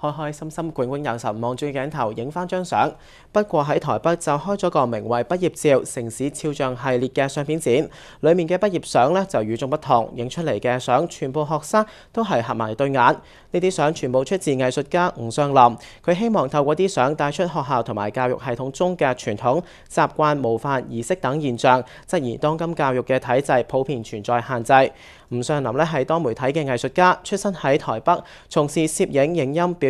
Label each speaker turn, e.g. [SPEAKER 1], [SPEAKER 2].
[SPEAKER 1] 開開心心攰攰有神望住鏡頭影翻張相。不過喺台北就開咗個名為《畢業照城市肖像系列》嘅相片展，裡面嘅畢業相呢就與眾不同，影出嚟嘅相全部學生都係合埋對眼。呢啲相全部出自藝術家吳尚林，佢希望透過啲相帶出學校同埋教育系統中嘅傳統習慣、模範儀式等現象，質疑當今教育嘅體制普遍存在限制。吳尚林呢係多媒體嘅藝術家，出身喺台北，從事攝影、影音表。